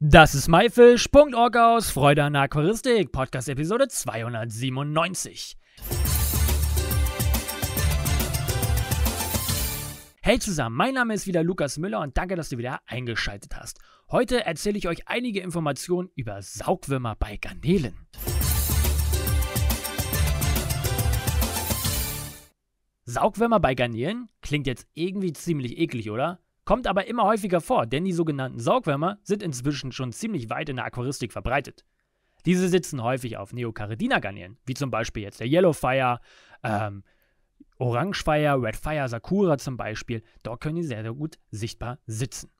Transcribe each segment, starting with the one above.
Das ist myfish.org aus Freude an Aquaristik, Podcast Episode 297. Hey zusammen, mein Name ist wieder Lukas Müller und danke, dass du wieder eingeschaltet hast. Heute erzähle ich euch einige Informationen über Saugwürmer bei Garnelen. Saugwürmer bei Garnelen klingt jetzt irgendwie ziemlich eklig, oder? Kommt aber immer häufiger vor, denn die sogenannten Saugwürmer sind inzwischen schon ziemlich weit in der Aquaristik verbreitet. Diese sitzen häufig auf Neocaridina-Garnelen, wie zum Beispiel jetzt der Yellowfire, ähm, Orangefire, Redfire, Sakura zum Beispiel. Dort können die sehr, sehr gut sichtbar sitzen.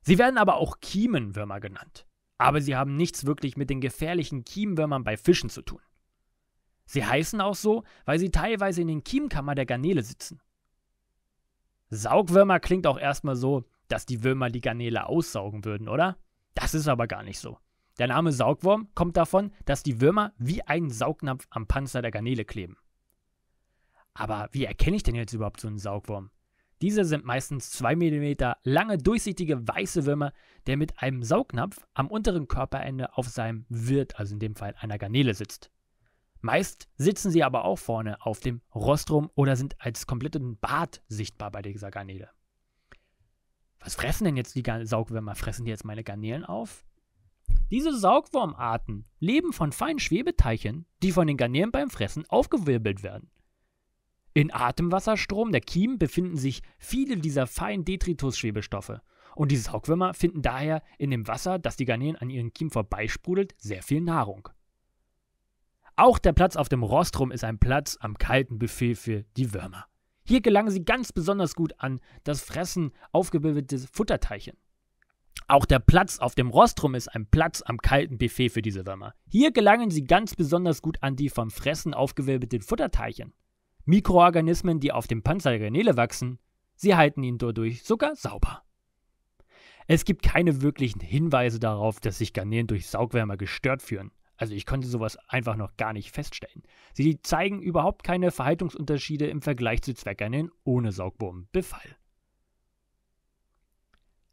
Sie werden aber auch Kiemenwürmer genannt. Aber sie haben nichts wirklich mit den gefährlichen Kiemenwürmern bei Fischen zu tun. Sie heißen auch so, weil sie teilweise in den Kiemkammer der Garnele sitzen. Saugwürmer klingt auch erstmal so, dass die Würmer die Garnele aussaugen würden, oder? Das ist aber gar nicht so. Der Name Saugwurm kommt davon, dass die Würmer wie einen Saugnapf am Panzer der Garnele kleben. Aber wie erkenne ich denn jetzt überhaupt so einen Saugwurm? Diese sind meistens 2 mm lange, durchsichtige, weiße Würmer, der mit einem Saugnapf am unteren Körperende auf seinem Wirt, also in dem Fall einer Garnele, sitzt. Meist sitzen sie aber auch vorne auf dem Rostrum oder sind als kompletten Bart sichtbar bei dieser Garnele. Was fressen denn jetzt die Saugwürmer? Fressen die jetzt meine Garnelen auf? Diese Saugwurmarten leben von feinen Schwebeteilchen, die von den Garnelen beim Fressen aufgewirbelt werden. In Atemwasserstrom der Kiemen befinden sich viele dieser feinen Detritus-Schwebestoffe. Und diese Saugwürmer finden daher in dem Wasser, das die Garnelen an ihren Kiemen vorbeisprudelt, sehr viel Nahrung. Auch der Platz auf dem Rostrum ist ein Platz am kalten Buffet für die Würmer. Hier gelangen sie ganz besonders gut an das Fressen aufgebildete Futterteilchen. Auch der Platz auf dem Rostrum ist ein Platz am kalten Buffet für diese Würmer. Hier gelangen sie ganz besonders gut an die vom Fressen aufgewölbeten Futterteilchen. Mikroorganismen, die auf dem Panzer der Garnele wachsen, sie halten ihn dadurch sogar sauber. Es gibt keine wirklichen Hinweise darauf, dass sich Garnelen durch Saugwärmer gestört führen. Also ich konnte sowas einfach noch gar nicht feststellen. Sie zeigen überhaupt keine Verhaltungsunterschiede im Vergleich zu Zweckernen ohne Saugwurmbefall.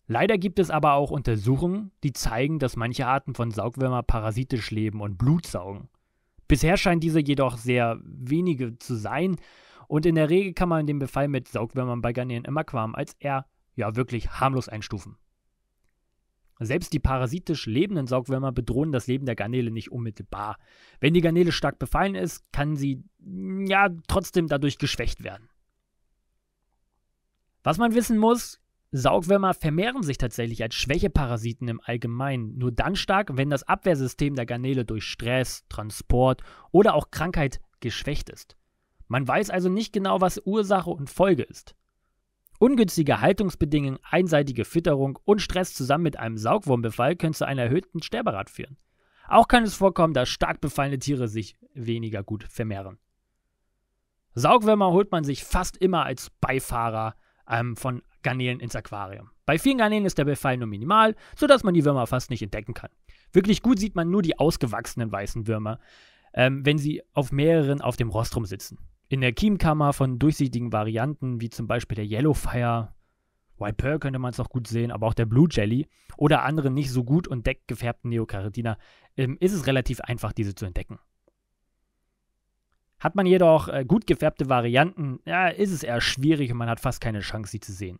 Leider gibt es aber auch Untersuchungen, die zeigen, dass manche Arten von Saugwürmer parasitisch leben und Blut saugen. Bisher scheinen diese jedoch sehr wenige zu sein und in der Regel kann man den Befall mit Saugwürmern bei Garnelen im Aquarium als eher ja wirklich harmlos einstufen. Selbst die parasitisch lebenden Saugwürmer bedrohen das Leben der Garnele nicht unmittelbar. Wenn die Garnele stark befallen ist, kann sie mm, ja trotzdem dadurch geschwächt werden. Was man wissen muss, Saugwürmer vermehren sich tatsächlich als Schwächeparasiten im Allgemeinen nur dann stark, wenn das Abwehrsystem der Garnele durch Stress, Transport oder auch Krankheit geschwächt ist. Man weiß also nicht genau, was Ursache und Folge ist. Ungünstige Haltungsbedingungen, einseitige Fütterung und Stress zusammen mit einem Saugwurmbefall können zu einer erhöhten Sterberat führen. Auch kann es vorkommen, dass stark befallene Tiere sich weniger gut vermehren. Saugwürmer holt man sich fast immer als Beifahrer ähm, von Garnelen ins Aquarium. Bei vielen Garnelen ist der Befall nur minimal, sodass man die Würmer fast nicht entdecken kann. Wirklich gut sieht man nur die ausgewachsenen weißen Würmer, ähm, wenn sie auf mehreren auf dem Rostrum sitzen. In der Chiemkammer von durchsichtigen Varianten, wie zum Beispiel der Yellowfire, White Pearl könnte man es noch gut sehen, aber auch der Blue Jelly oder anderen nicht so gut und deck gefärbten Neocarotina, ähm, ist es relativ einfach, diese zu entdecken. Hat man jedoch äh, gut gefärbte Varianten, ja, ist es eher schwierig und man hat fast keine Chance, sie zu sehen.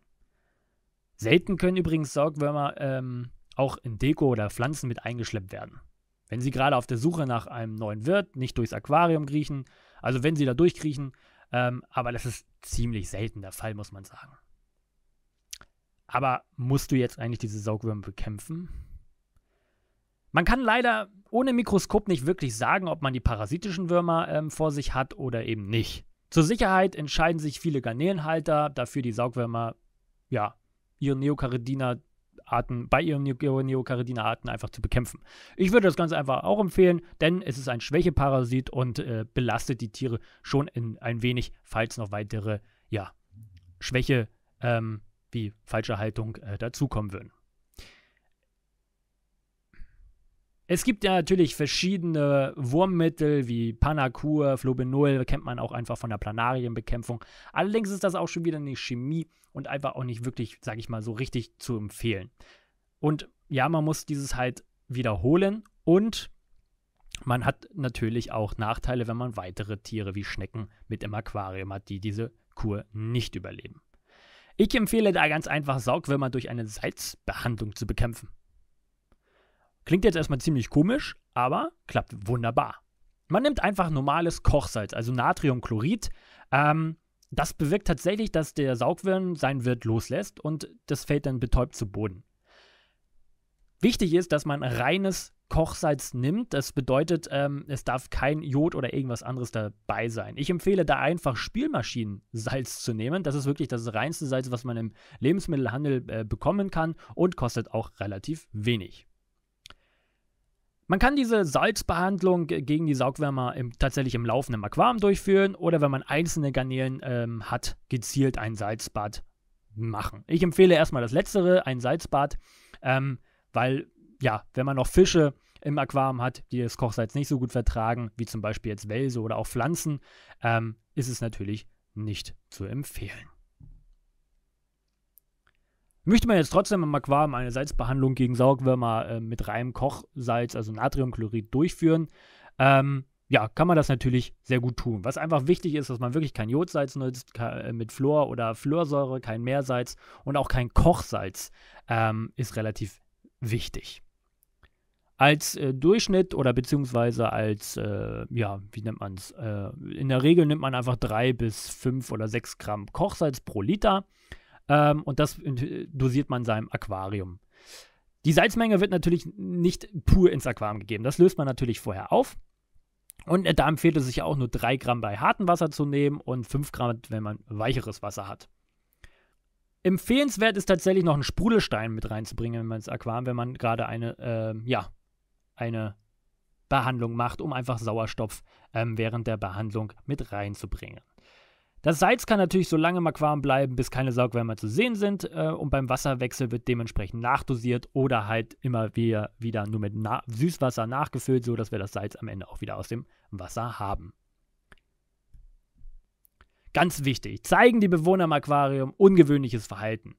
Selten können übrigens Saugwürmer ähm, auch in Deko oder Pflanzen mit eingeschleppt werden. Wenn sie gerade auf der Suche nach einem neuen Wirt nicht durchs Aquarium kriechen, also wenn sie da durchkriechen, ähm, aber das ist ziemlich selten der Fall, muss man sagen. Aber musst du jetzt eigentlich diese Saugwürmer bekämpfen? Man kann leider ohne Mikroskop nicht wirklich sagen, ob man die parasitischen Würmer ähm, vor sich hat oder eben nicht. Zur Sicherheit entscheiden sich viele Garnelenhalter dafür, die Saugwürmer, ja, ihre Neokaridina Arten, bei ihren Neokardina-Arten einfach zu bekämpfen. Ich würde das Ganze einfach auch empfehlen, denn es ist ein Schwächeparasit und äh, belastet die Tiere schon in, ein wenig, falls noch weitere, ja, Schwäche ähm, wie falsche Haltung äh, dazukommen würden. Es gibt ja natürlich verschiedene Wurmmittel wie Panakur, Flobenol, kennt man auch einfach von der Planarienbekämpfung. Allerdings ist das auch schon wieder eine Chemie und einfach auch nicht wirklich, sag ich mal, so richtig zu empfehlen. Und ja, man muss dieses halt wiederholen und man hat natürlich auch Nachteile, wenn man weitere Tiere wie Schnecken mit im Aquarium hat, die diese Kur nicht überleben. Ich empfehle da ganz einfach Saugwürmer durch eine Salzbehandlung zu bekämpfen. Klingt jetzt erstmal ziemlich komisch, aber klappt wunderbar. Man nimmt einfach normales Kochsalz, also Natriumchlorid. Ähm, das bewirkt tatsächlich, dass der Saugwirn seinen Wirt loslässt und das fällt dann betäubt zu Boden. Wichtig ist, dass man reines Kochsalz nimmt. Das bedeutet, ähm, es darf kein Jod oder irgendwas anderes dabei sein. Ich empfehle da einfach Spielmaschinensalz zu nehmen. Das ist wirklich das reinste Salz, was man im Lebensmittelhandel äh, bekommen kann und kostet auch relativ wenig. Man kann diese Salzbehandlung gegen die Saugwärmer im, tatsächlich im laufenden Aquarium durchführen oder wenn man einzelne Garnelen ähm, hat, gezielt ein Salzbad machen. Ich empfehle erstmal das Letztere, ein Salzbad, ähm, weil ja, wenn man noch Fische im Aquarium hat, die das Kochsalz nicht so gut vertragen, wie zum Beispiel jetzt Welse oder auch Pflanzen, ähm, ist es natürlich nicht zu empfehlen. Möchte man jetzt trotzdem im Aquarium eine Salzbehandlung gegen Saugwürmer äh, mit reinem Kochsalz, also Natriumchlorid, durchführen, ähm, ja, kann man das natürlich sehr gut tun. Was einfach wichtig ist, dass man wirklich kein Jodsalz nutzt, äh, mit Fluor oder Fluorsäure, kein Meersalz und auch kein Kochsalz ähm, ist relativ wichtig. Als äh, Durchschnitt oder beziehungsweise als, äh, ja, wie nennt man es? Äh, in der Regel nimmt man einfach drei bis fünf oder sechs Gramm Kochsalz pro Liter. Ähm, und das dosiert man in seinem Aquarium. Die Salzmenge wird natürlich nicht pur ins Aquarium gegeben. Das löst man natürlich vorher auf. Und da empfiehlt es sich auch nur 3 Gramm bei hartem Wasser zu nehmen und 5 Gramm, wenn man weicheres Wasser hat. Empfehlenswert ist tatsächlich noch einen Sprudelstein mit reinzubringen wenn man ins Aquarium, wenn man gerade eine, äh, ja, eine Behandlung macht, um einfach Sauerstoff ähm, während der Behandlung mit reinzubringen. Das Salz kann natürlich so lange im Aquarium bleiben, bis keine Saugwärme zu sehen sind äh, und beim Wasserwechsel wird dementsprechend nachdosiert oder halt immer wieder, wieder nur mit Na Süßwasser nachgefüllt, sodass wir das Salz am Ende auch wieder aus dem Wasser haben. Ganz wichtig, zeigen die Bewohner im Aquarium ungewöhnliches Verhalten.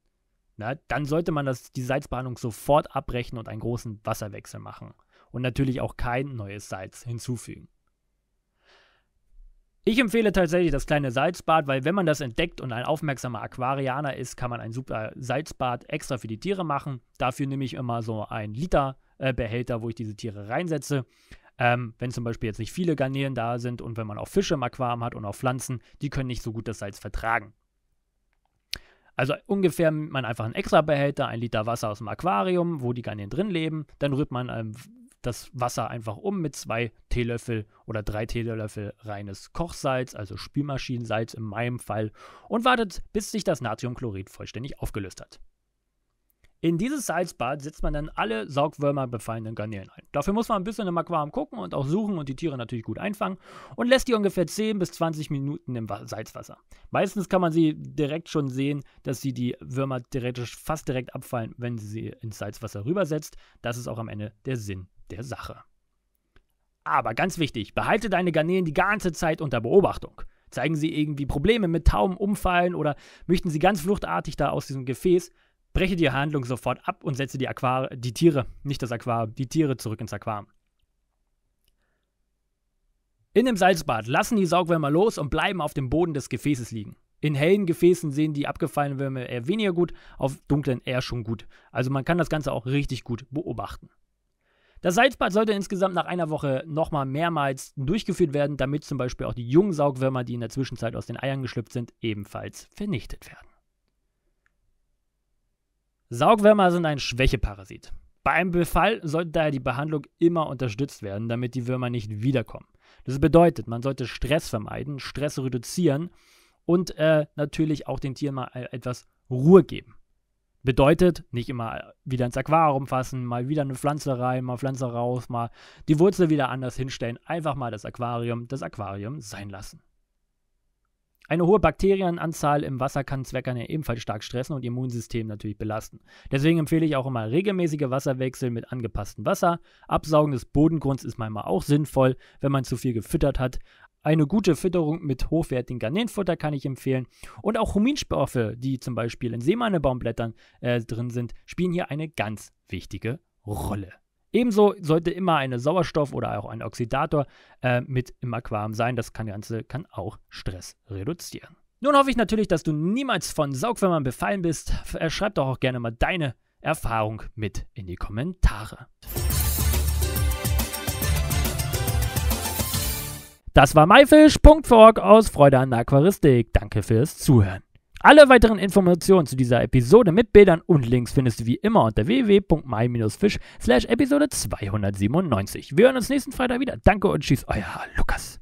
Na, dann sollte man das, die Salzbehandlung sofort abbrechen und einen großen Wasserwechsel machen. Und natürlich auch kein neues Salz hinzufügen. Ich empfehle tatsächlich das kleine Salzbad, weil wenn man das entdeckt und ein aufmerksamer Aquarianer ist, kann man ein super Salzbad extra für die Tiere machen. Dafür nehme ich immer so einen Liter äh, Behälter, wo ich diese Tiere reinsetze. Ähm, wenn zum Beispiel jetzt nicht viele Garnelen da sind und wenn man auch Fische im Aquarium hat und auch Pflanzen, die können nicht so gut das Salz vertragen. Also ungefähr nimmt man einfach einen extra Behälter, ein Liter Wasser aus dem Aquarium, wo die Garnelen drin leben, dann rührt man ähm, das Wasser einfach um mit zwei Teelöffel oder drei Teelöffel reines Kochsalz, also Spülmaschinensalz in meinem Fall, und wartet, bis sich das Natriumchlorid vollständig aufgelöst hat. In dieses Salzbad setzt man dann alle Saugwürmer befallenen Garnelen ein. Dafür muss man ein bisschen im Aquarium gucken und auch suchen und die Tiere natürlich gut einfangen und lässt die ungefähr 10 bis 20 Minuten im Salzwasser. Meistens kann man sie direkt schon sehen, dass sie die Würmer theoretisch fast direkt abfallen, wenn sie sie ins Salzwasser rübersetzt. Das ist auch am Ende der Sinn der Sache. Aber ganz wichtig, behalte deine Garnelen die ganze Zeit unter Beobachtung. Zeigen sie irgendwie Probleme mit Tauben, Umfallen oder möchten sie ganz fluchtartig da aus diesem Gefäß, breche die Handlung sofort ab und setze die, Aquare, die Tiere, nicht das Aquarium, die Tiere zurück ins Aquarium. In dem Salzbad lassen die Saugwürmer los und bleiben auf dem Boden des Gefäßes liegen. In hellen Gefäßen sehen die abgefallenen Würmer eher weniger gut, auf dunklen eher schon gut. Also man kann das Ganze auch richtig gut beobachten. Das Salzbad sollte insgesamt nach einer Woche nochmal mehrmals durchgeführt werden, damit zum Beispiel auch die jungen Saugwürmer, die in der Zwischenzeit aus den Eiern geschlüpft sind, ebenfalls vernichtet werden. Saugwürmer sind ein Schwächeparasit. Bei einem Befall sollte daher die Behandlung immer unterstützt werden, damit die Würmer nicht wiederkommen. Das bedeutet, man sollte Stress vermeiden, Stress reduzieren und äh, natürlich auch den Tieren mal e-, etwas Ruhe geben. Bedeutet, nicht immer wieder ins Aquarium fassen, mal wieder eine Pflanze rein, mal Pflanze raus, mal die Wurzel wieder anders hinstellen. Einfach mal das Aquarium, das Aquarium sein lassen. Eine hohe Bakterienanzahl im Wasser kann Zweckern ja ebenfalls stark stressen und ihr Immunsystem natürlich belasten. Deswegen empfehle ich auch immer regelmäßige Wasserwechsel mit angepasstem Wasser. Absaugen des Bodengrunds ist manchmal auch sinnvoll, wenn man zu viel gefüttert hat. Eine gute Fütterung mit hochwertigem Garnelenfutter kann ich empfehlen. Und auch Huminstoffe, die zum Beispiel in Seemannebaumblättern äh, drin sind, spielen hier eine ganz wichtige Rolle. Ebenso sollte immer eine Sauerstoff- oder auch ein Oxidator äh, mit im Aquarium sein. Das Ganze kann auch Stress reduzieren. Nun hoffe ich natürlich, dass du niemals von Saugwürmern befallen bist. Äh, schreib doch auch gerne mal deine Erfahrung mit in die Kommentare. Das war myfish.org aus Freude an der Aquaristik. Danke fürs Zuhören. Alle weiteren Informationen zu dieser Episode mit Bildern und Links findest du wie immer unter www.my-fish Episode 297. Wir hören uns nächsten Freitag wieder. Danke und tschüss, euer Lukas.